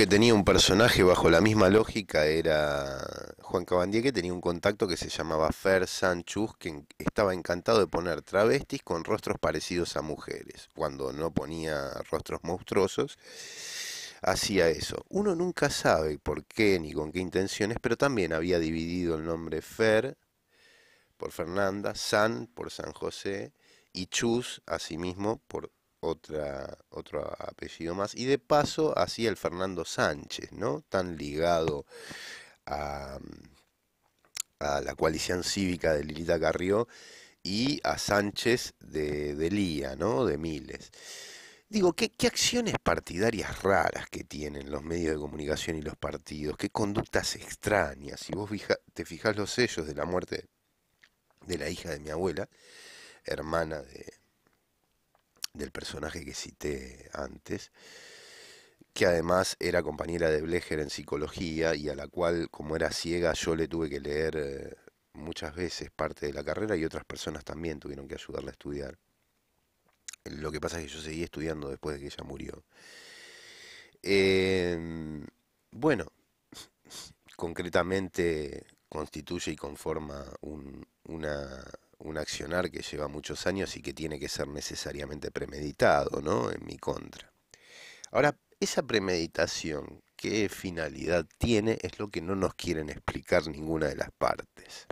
que tenía un personaje bajo la misma lógica era Juan Cabandier, que tenía un contacto que se llamaba Fer Sanchus, que estaba encantado de poner travestis con rostros parecidos a mujeres. Cuando no ponía rostros monstruosos, hacía eso. Uno nunca sabe por qué ni con qué intenciones, pero también había dividido el nombre Fer por Fernanda, San por San José y Chus, asimismo, por otra, otro apellido más. Y de paso así el Fernando Sánchez, ¿no? Tan ligado a, la coalición cívica de Lilita Carrió y a Sánchez de, delía Lía, ¿no? De Miles. Digo, ¿qué, ¿qué, acciones partidarias raras que tienen los medios de comunicación y los partidos? ¿Qué conductas extrañas? Si vos te fijás los sellos de la muerte de la hija de mi abuela, hermana de, del personaje que cité antes, que además era compañera de Blecher en psicología y a la cual, como era ciega, yo le tuve que leer eh, muchas veces parte de la carrera y otras personas también tuvieron que ayudarla a estudiar. Lo que pasa es que yo seguí estudiando después de que ella murió. Em, bueno, concretamente constituye y conforma una un accionar que lleva muchos años y que tiene que ser necesariamente premeditado, ¿no? En mi contra. Ahora, esa premeditación, ¿qué finalidad tiene? Es lo que no nos quieren explicar ninguna de las partes.